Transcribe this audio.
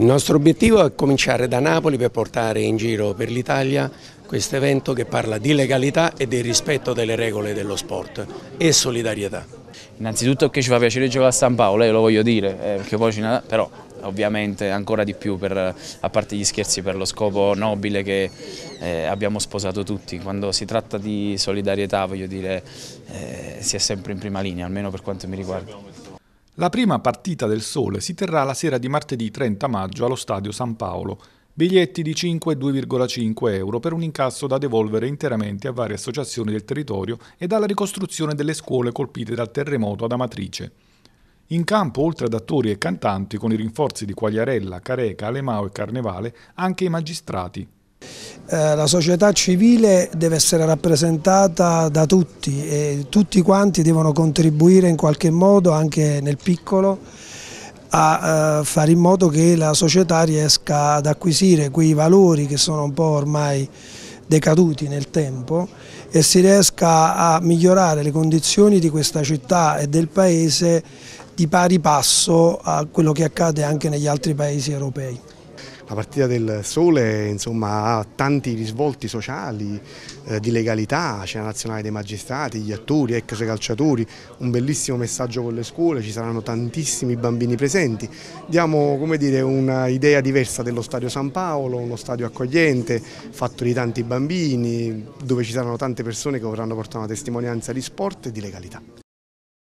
Il nostro obiettivo è cominciare da Napoli per portare in giro per l'Italia questo evento che parla di legalità e del rispetto delle regole dello sport e solidarietà. Innanzitutto che ci fa piacere giocare a San Paolo, eh, lo voglio dire, eh, perché poi ci, però ovviamente ancora di più, per, a parte gli scherzi, per lo scopo nobile che eh, abbiamo sposato tutti. Quando si tratta di solidarietà, voglio dire, eh, si è sempre in prima linea, almeno per quanto mi riguarda. La prima partita del Sole si terrà la sera di martedì 30 maggio allo Stadio San Paolo. Biglietti di 5 e 2,5 euro per un incasso da devolvere interamente a varie associazioni del territorio e dalla ricostruzione delle scuole colpite dal terremoto ad Amatrice. In campo, oltre ad attori e cantanti, con i rinforzi di Quagliarella, Careca, Alemao e Carnevale, anche i magistrati, eh, la società civile deve essere rappresentata da tutti e tutti quanti devono contribuire in qualche modo anche nel piccolo a eh, fare in modo che la società riesca ad acquisire quei valori che sono un po' ormai decaduti nel tempo e si riesca a migliorare le condizioni di questa città e del paese di pari passo a quello che accade anche negli altri paesi europei. La partita del Sole insomma, ha tanti risvolti sociali, eh, di legalità, c'è la nazionale dei magistrati, gli attori, ex calciatori, un bellissimo messaggio con le scuole, ci saranno tantissimi bambini presenti. Diamo un'idea diversa dello Stadio San Paolo, uno stadio accogliente, fatto di tanti bambini, dove ci saranno tante persone che vorranno portare una testimonianza di sport e di legalità.